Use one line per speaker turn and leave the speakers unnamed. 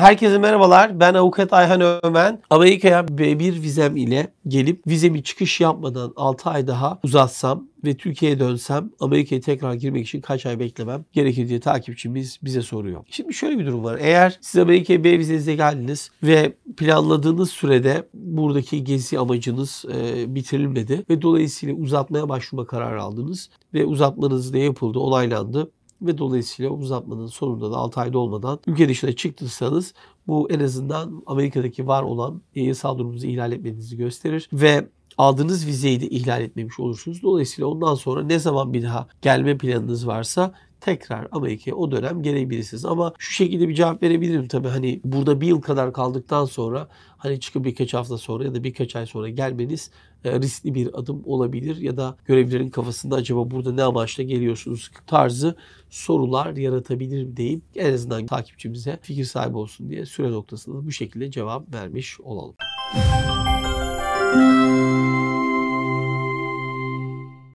Herkese merhabalar. Ben avukat Ayhan Ömen. Amerika'ya B1 vizem ile gelip vizemi çıkış yapmadan 6 ay daha uzatsam ve Türkiye'ye dönsem Amerika'ya tekrar girmek için kaç ay beklemem gerekir diye takipçimiz bize soruyor. Şimdi şöyle bir durum var. Eğer
siz Amerika'ya B vizenize geldiniz
ve planladığınız sürede buradaki gezi amacınız e, bitirilmedi ve dolayısıyla uzatmaya başvurma kararı aldınız ve uzatmanız ne yapıldı? Olaylandı ve dolayısıyla uzatmanın sonunda da 6 ayda olmadan ülke dışına çıktıysanız bu en azından Amerika'daki var olan yasal durumunuzu ihlal etmenizi gösterir ve aldığınız vizeyi de ihlal etmemiş olursunuz. Dolayısıyla ondan sonra ne zaman bir daha gelme planınız varsa tekrar ama ki o dönem gelebilirsiniz. Ama şu şekilde bir cevap verebilirim tabii hani burada bir yıl kadar kaldıktan sonra hani çıkıp birkaç hafta sonra ya da birkaç ay sonra gelmeniz e, riskli bir adım olabilir ya da görevlilerin kafasında acaba burada ne amaçla geliyorsunuz tarzı sorular yaratabilir deyip en azından takipçimize fikir sahibi olsun diye süre noktasında bu şekilde cevap vermiş olalım.